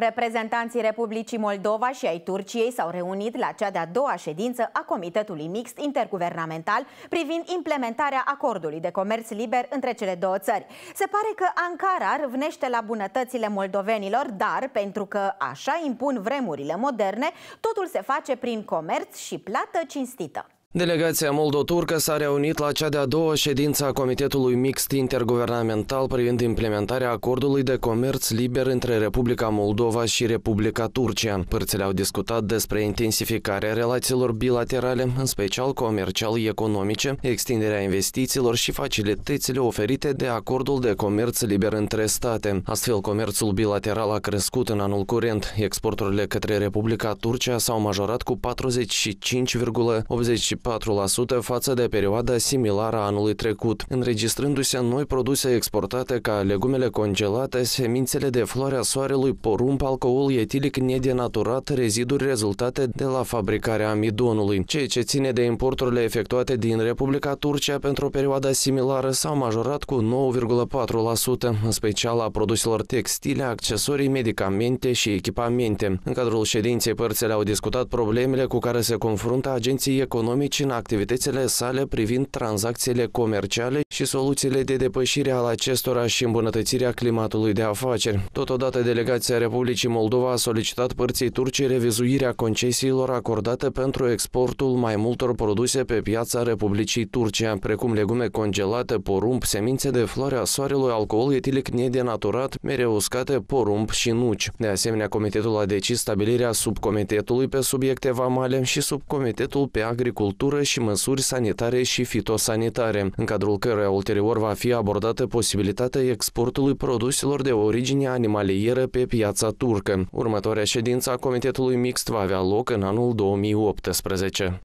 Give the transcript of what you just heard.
Reprezentanții Republicii Moldova și ai Turciei s-au reunit la cea de-a doua ședință a Comitetului Mixt Interguvernamental privind implementarea acordului de comerț liber între cele două țări. Se pare că Ankara râvnește la bunătățile moldovenilor, dar pentru că așa impun vremurile moderne, totul se face prin comerț și plată cinstită. Delegația moldoturcă s-a reunit la cea de-a doua ședință a Comitetului Mixt Interguvernamental privind implementarea acordului de comerț liber între Republica Moldova și Republica Turcia. Părțile au discutat despre intensificarea relațiilor bilaterale, în special comercial-economice, extinderea investițiilor și facilitățile oferite de acordul de comerț liber între state. Astfel, comerțul bilateral a crescut în anul curent. Exporturile către Republica Turcia s-au majorat cu 45,84 față de perioada similară a anului trecut, înregistrându-se noi produse exportate ca legumele congelate, semințele de floarea soarelui, porumb, alcool etilic nedenaturat, reziduri rezultate de la fabricarea amidonului. Ceea ce ține de importurile efectuate din Republica Turcia pentru o perioadă similară s-au majorat cu 9,4%, în special a produselor textile, accesorii, medicamente și echipamente. În cadrul ședinței, părțile au discutat problemele cu care se confruntă agenții economice aici în activitățile sale privind tranzacțiile comerciale și soluțiile de depășire al acestora și îmbunătățirea climatului de afaceri. Totodată, delegația Republicii Moldova a solicitat părții turce revizuirea concesiilor acordate pentru exportul mai multor produse pe piața Republicii Turcia, precum legume congelate, porumb, semințe de floare a soarelui, alcool etilic nedenaturat, mere uscate, porumb și nuci. De asemenea, comitetul a decis stabilirea subcomitetului pe subiecte vamale și subcomitetul pe agricultură agricultură și măsuri sanitare și fitosanitare, în cadrul căreia ulterior va fi abordată posibilitatea exportului produselor de origine animalieră pe piața turcă. Următoarea ședință a Comitetului Mixt va avea loc în anul 2018.